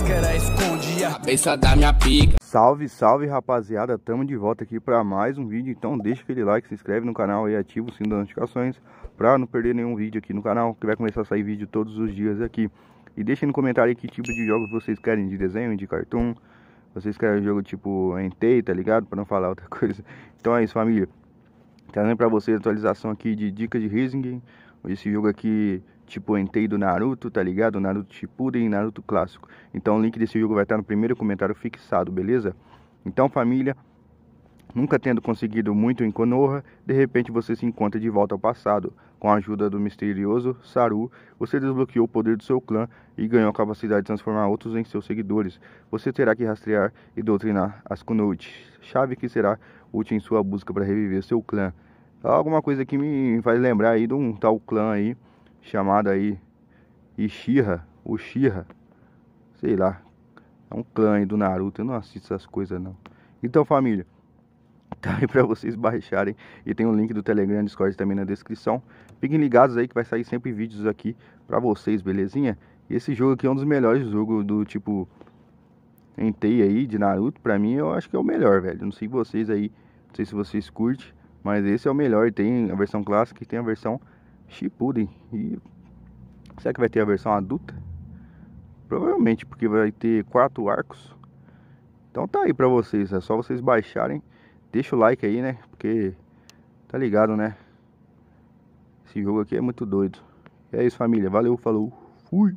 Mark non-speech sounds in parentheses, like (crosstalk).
máscara esconde a cabeça da minha pica. Salve, salve rapaziada, tamo de volta aqui para mais um vídeo, então deixa aquele like, se inscreve no canal e ativa o sino das notificações para não perder nenhum vídeo aqui no canal, que vai começar a sair vídeo todos os dias aqui. E deixa no comentário aí que tipo de jogos vocês querem, de desenho, de cartoon, vocês querem jogo tipo Entei, tá ligado? Para não falar outra (laughs) coisa. Então é isso, família. Trazendo para vocês a atualização aqui de dicas de Rising. Esse jogo aqui tipo Entei do Naruto, tá ligado? Naruto Shippuden e Naruto Clássico. Então o link desse jogo vai estar no primeiro comentário fixado, beleza? Então família, nunca tendo conseguido muito em Konoha, de repente você se encontra de volta ao passado. Com a ajuda do misterioso Saru, você desbloqueou o poder do seu clã e ganhou a capacidade de transformar outros em seus seguidores. Você terá que rastrear e doutrinar as Kunoichi, chave que será útil em sua busca para reviver seu clã. Alguma coisa que me faz lembrar aí de um tal clã aí chamado aí Ishira, Ushira, sei lá, é um clã aí do Naruto, eu não assisto essas coisas não. Então família, (laughs) tá aí pra vocês baixarem e tem o um link do Telegram Discord também na descrição. Fiquem ligados aí que vai sair sempre vídeos aqui pra vocês, belezinha? E esse jogo aqui é um dos melhores jogos do tipo entei aí de Naruto, pra mim eu acho que é o melhor, velho. Não sei vocês aí, não sei se vocês curtem, mas esse é o melhor. Tem a versão clássica e tem a versão Shippuden. E será que vai ter a versão adulta? Provavelmente, porque vai ter quatro arcos. Então tá aí pra vocês, é só vocês baixarem. Deixa o like aí, né? Porque tá ligado, né? Esse jogo aqui é muito doido. E é isso, família. Valeu, falou. Fui.